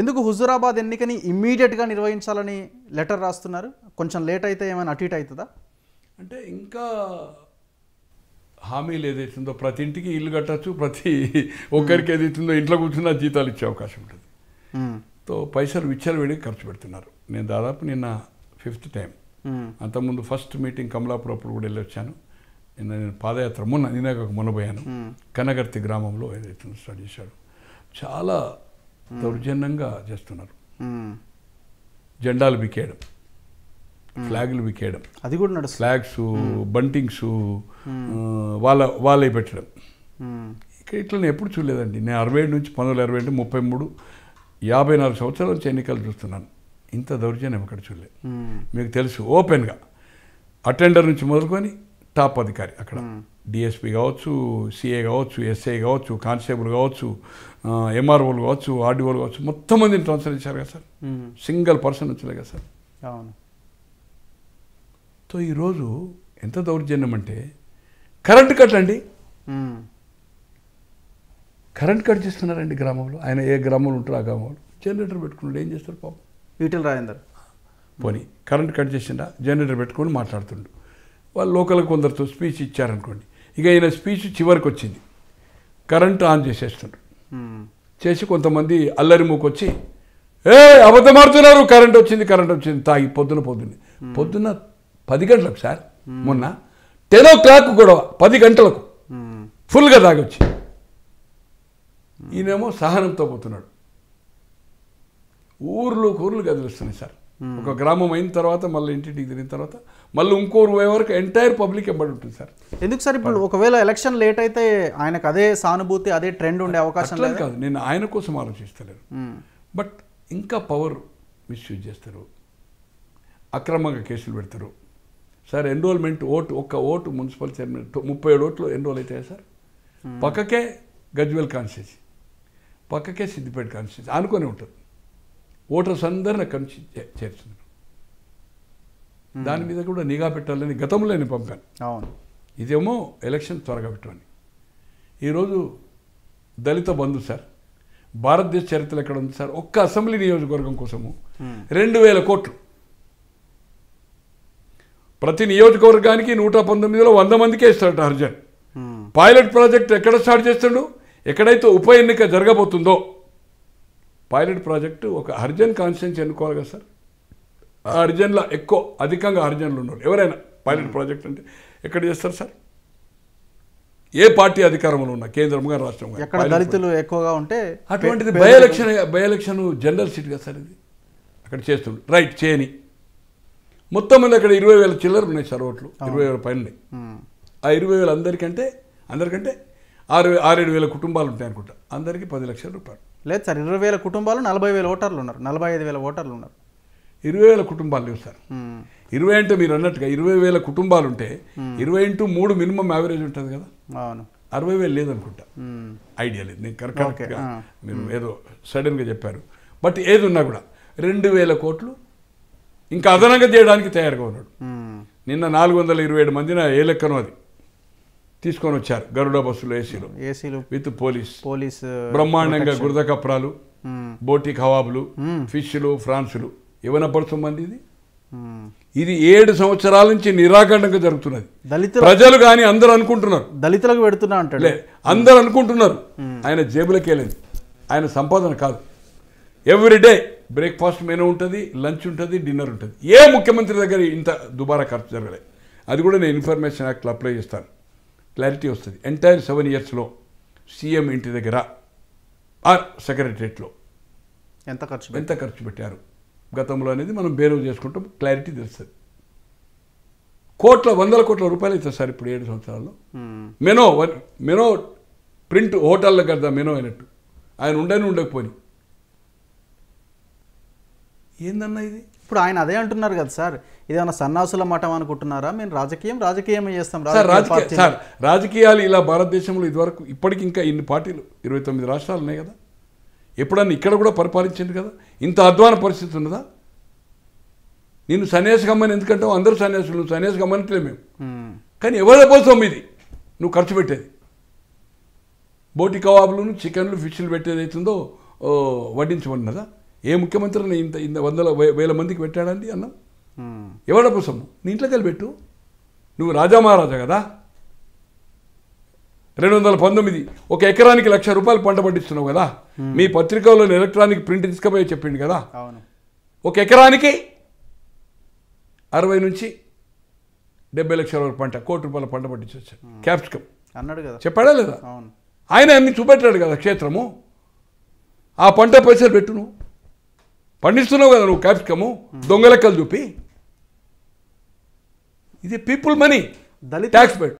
ఎందుకు హుజూరాబాద్ ఎన్నికని ఇమ్మీడియట్గా నిర్వహించాలని లెటర్ రాస్తున్నారు కొంచెం లేట్ అయితే ఏమైనా అటు ఇటు అవుతుందా అంటే ఇంకా హామీలు ఏదైతుందో ప్రతి ఇంటికి ఇల్లు కట్టచ్చు ప్రతి ఒక్కరికి ఏదైతుందో ఇంట్లో కూర్చున్న జీతాలు ఇచ్చే అవకాశం ఉంటుంది తో పైసలు విచ్చలవిడి ఖర్చు పెడుతున్నారు నేను దాదాపు నిన్న ఫిఫ్త్ టైం అంతకుముందు ఫస్ట్ మీటింగ్ కమలాపురం అప్పుడు కూడా వెళ్ళి వచ్చాను నిన్న నేను పాదయాత్ర మొన్న నిన్న మొన్న కనగర్తి గ్రామంలో ఏదైతుందో స్టార్ట్ చేశాడు చాలా Hmm. దౌర్జన్యంగా చేస్తున్నారు hmm. జెండాలు బికేయడం hmm. ఫ్లాగ్లు బికేయడం అది కూడా నడు ఫ్లాగ్స్ బంటింగ్స్ వాళ్ళ వాళ్ళే పెట్టడం ఇట్లా ఎప్పుడు చూడలేదండి నేను అరవై ఏడు నుంచి పంతొమ్మిది అరవై ఏడు ముప్పై మూడు యాభై నాలుగు సంవత్సరాల నుంచి ఎన్నికలు చూస్తున్నాను ఇంత దౌర్జన్యం ఎక్కడ చూడలేదు మీకు తెలుసు ఓపెన్గా అటెండర్ నుంచి మొదలుకొని టాప్ అధికారి అక్కడ డిఎస్పి కావచ్చు సిఏ కావచ్చు ఎస్ఐ కావచ్చు కానిస్టేబుల్ కావచ్చు ఎంఆర్ఓలు కావచ్చు ఆర్డీఓలు కావచ్చు మొత్తం మందిని ట్రాన్స్ఫర్ ఇచ్చారు కదా సార్ సింగిల్ పర్సన్ వచ్చారు కదా సార్ అవును సో ఈరోజు ఎంత దౌర్జన్యం అంటే కరెంట్ కట్ అండి కరెంట్ కట్ చేస్తున్నారండి గ్రామంలో ఆయన ఏ గ్రామంలో ఉంటారు ఆ గ్రామంలో జనరేటర్ పెట్టుకున్నాడు ఏం చేస్తారు పాపం ఈటల రాయందర్ పోనీ కరెంట్ కట్ చేసిండా జనరేటర్ పెట్టుకొని మాట్లాడుతుండు వాళ్ళు లోకల్ కొందరితో స్పీచ్ ఇచ్చారనుకోండి ఇక ఈయన స్పీచ్ చివరికి వచ్చింది కరెంట్ ఆన్ చేసేస్తుండ్రు చేసి కొంతమంది అల్లరి మూకొచ్చి ఏ అబద్ధమాడుతున్నారు కరెంట్ వచ్చింది కరెంట్ వచ్చింది తాగి పొద్దున పొద్దున్న పొద్దున్న పది గంటలకు సార్ మొన్న టెన్ ఓ క్లాక్ గొడవ పది గంటలకు ఫుల్గా తాగొచ్చి ఈయనేమో సహనంతో పోతున్నాడు ఊర్లు కూర్లు కదిలిస్తున్నాయి సార్ Hmm. ఒక గ్రామం అయిన తర్వాత మళ్ళీ ఇంటింటికి తిరిగిన తర్వాత మళ్ళీ ఇంకో వరకు ఎంటైర్ పబ్లిక్ ఎంబడి ఉంటుంది సార్ ఎందుకు సార్ ఇప్పుడు ఒకవేళ ఎలక్షన్ లేట్ అయితే ఆయనకు అదే సానుభూతి అదే ట్రెండ్ ఉండే అవకాశం లేదు కాదు నేను ఆయన కోసం ఆలోచిస్తలేను బట్ hmm. ఇంకా పవర్ మిస్యూజ్ చేస్తారు అక్రమంగా కేసులు పెడతారు సార్ ఎన్రోల్మెంట్ ఓటు ఒక్క ఓటు మున్సిపల్ చైర్మన్ ముప్పై ఏడు ఓట్లు ఎన్రోల్ అవుతాయా సార్ hmm. పక్కకే గజ్వేల్ కాన్స్టిట్యూన్సీ పక్కకే సిద్దిపేట కాన్స్టిట్యూన్సీ అనుకొని ఉంటుంది ఓటర్స్ అందరిని అక్కడి నుంచి చేర్చింది దాని మీద కూడా నిఘా పెట్టాలని గతంలో నేను పంపాను అవును ఇదేమో ఎలక్షన్ త్వరగా పెట్టమని ఈరోజు దళిత బంధు సార్ భారతదేశ చరిత్ర ఎక్కడ ఉంది సార్ ఒక్క అసెంబ్లీ నియోజకవర్గం కోసము రెండు వేల కోట్లు ప్రతి నియోజకవర్గానికి నూట పంతొమ్మిదిలో వంద మందికే ఇస్తాడు అర్జున్ పైలట్ ప్రాజెక్ట్ ఎక్కడ స్టార్ట్ చేస్తాడు ఎక్కడైతే ఉప ఎన్నిక జరగబోతుందో పైలట్ ప్రాజెక్టు ఒక అర్జెంట్ కాన్స్టెన్స్ ఎన్నుకోవాలి కదా సార్ ఆ అర్జెంట్లో ఎక్కువ అధికంగా అర్జెంట్లు ఉన్నారు ఎవరైనా పైలట్ ప్రాజెక్ట్ అంటే ఎక్కడ చేస్తారు సార్ ఏ పార్టీ అధికారంలో ఉన్నా కేంద్రంగా కానీ ఎక్కడ దళితులు ఎక్కువగా ఉంటే అటువంటిది by election by election general seat కదా సార్ ఇది అక్కడ చేస్తుండే రైట్ చేయని మొత్తం మంది అక్కడ ఇరవై వేల చిల్లర ఉన్నాయి సార్ ఓట్లు ఇరవై వేల పైన ఆ ఇరవై వేల అందరికంటే అందరికంటే ఆరు ఆరేడు వేల కుటుంబాలు ఉంటాయి అనుకుంటా అందరికీ పది లక్షల రూపాయలు లేదు సార్ ఇరవై వేల కుటుంబాలు నలభై వేల ఓటర్లు ఉన్నారు నలభై ఐదు వేల ఓటర్లు ఉన్నారు ఇరవై వేల కుటుంబాలు లేవు సార్ ఇరవై అంటే మీరు అన్నట్టుగా ఇరవై వేల కుటుంబాలు ఉంటే ఇరవై ఇంటూ మూడు మినిమం యావరేజ్ ఉంటుంది కదా అవును అరవై వేలు లేదనుకుంటా ఐడియా లేదు నేను కరెక్ట్గా మీరు ఏదో సడన్గా చెప్పారు బట్ ఏది ఉన్నా కూడా రెండు వేల కోట్లు ఇంకా అదనంగా చేయడానికి తయారుగా ఉన్నాడు నిన్న నాలుగు వందల ఇరవై ఏడు మందిన ఏ లెక్కనో అది తీసుకొని వచ్చారు గరుడ బస్సులు ఏసీలు ఏసీలు విత్ పోలీస్ పోలీస్ uh, బ్రహ్మాండంగా గురద కప్రాలు బోటి కవాబులు ఫిష్లు ఫ్రాన్సులు ఏమైనా పడుతుందండి ఇది ఇది ఏడు సంవత్సరాల నుంచి నిరాఖండంగా జరుగుతున్నది దళిత ప్రజలు కానీ అందరూ అనుకుంటున్నారు దళితులకు పెడుతున్నా అంటే అందరు అనుకుంటున్నారు ఆయన జేబులకే లేదు ఆయన సంపాదన కాదు ఎవ్రీడే బ్రేక్ఫాస్ట్ మెనూ ఉంటుంది లంచ్ ఉంటుంది డిన్నర్ ఉంటుంది ఏ ముఖ్యమంత్రి దగ్గర ఇంత దుబారా ఖర్చు జరగలేదు అది కూడా నేను ఇన్ఫర్మేషన్ యాక్ట్లో అప్లై చేస్తాను క్లారిటీ వస్తుంది ఎంటైర్ సెవెన్ ఇయర్స్లో సీఎం ఇంటి దగ్గర ఆర్ సెక్రటరియట్లో ఎంత ఖర్చు ఎంత ఖర్చు పెట్టారు గతంలో అనేది మనం బేరం చేసుకుంటాం క్లారిటీ తెలుస్తుంది కోట్ల వందల కోట్ల రూపాయలు అవుతుంది సార్ ఇప్పుడు ఏడు సంవత్సరాల్లో మెనో మెనో ప్రింట్ హోటల్ కదా మెనో అయినట్టు ఆయన ఉండని ఉండకపోయి ఏందన్న ఇది ఇప్పుడు ఆయన అదే అంటున్నారు కదా సార్ ఇదేమన్నా సన్నాసుల మఠం అనుకుంటున్నారా మేము రాజకీయం రాజకీయం చేస్తాం రాజకీయ సార్ రాజకీయాలు ఇలా భారతదేశంలో ఇదివరకు ఇప్పటికి ఇంకా ఇన్ని పార్టీలు ఇరవై తొమ్మిది రాష్ట్రాలు ఉన్నాయి కదా ఎప్పుడన్నా ఇక్కడ కూడా పరిపాలించింది కదా ఇంత అధ్వాన పరిస్థితి ఉన్నదా నేను సన్యాసి గమ్మని ఎందుకంటావు అందరూ సన్యాసులు సన్యాసి గమ్మనట్లే మేము కానీ ఎవరి కోసం ఇది నువ్వు ఖర్చు పెట్టేది బోటి కవాబులను చికెన్లు ఫిష్లు పెట్టేది అవుతుందో వడ్డించమన్నదా ఏ ముఖ్యమంత్రిని ఇంత ఇంత వందల వేల మందికి పెట్టాడండి అన్న ఎవడ కోసం నీ ఇంట్లోకి వెళ్ళి పెట్టు నువ్వు రాజామహారాజా కదా రెండు వందల పంతొమ్మిది ఒక ఎకరానికి లక్ష రూపాయలు పంట పండిస్తున్నావు కదా మీ పత్రికలో ఎలక్ట్రానిక్ ప్రింట్ తీసుకుపోయి చెప్పిండు కదా ఒక ఎకరానికి అరవై నుంచి డెబ్బై లక్షల వరకు పంట కోటి రూపాయల పంట పండించవచ్చు క్యాప్సికమ్ అన్నాడు కదా చెప్పాడా లేదా ఆయన అన్ని చూపెట్టాడు కదా క్షేత్రము ఆ పంట పైసలు పెట్టును పండిస్తున్నావు కదా నువ్వు క్యాప్సికము దొంగలెక్కలు చూపి ఇది పీపుల్ మనీ దళిత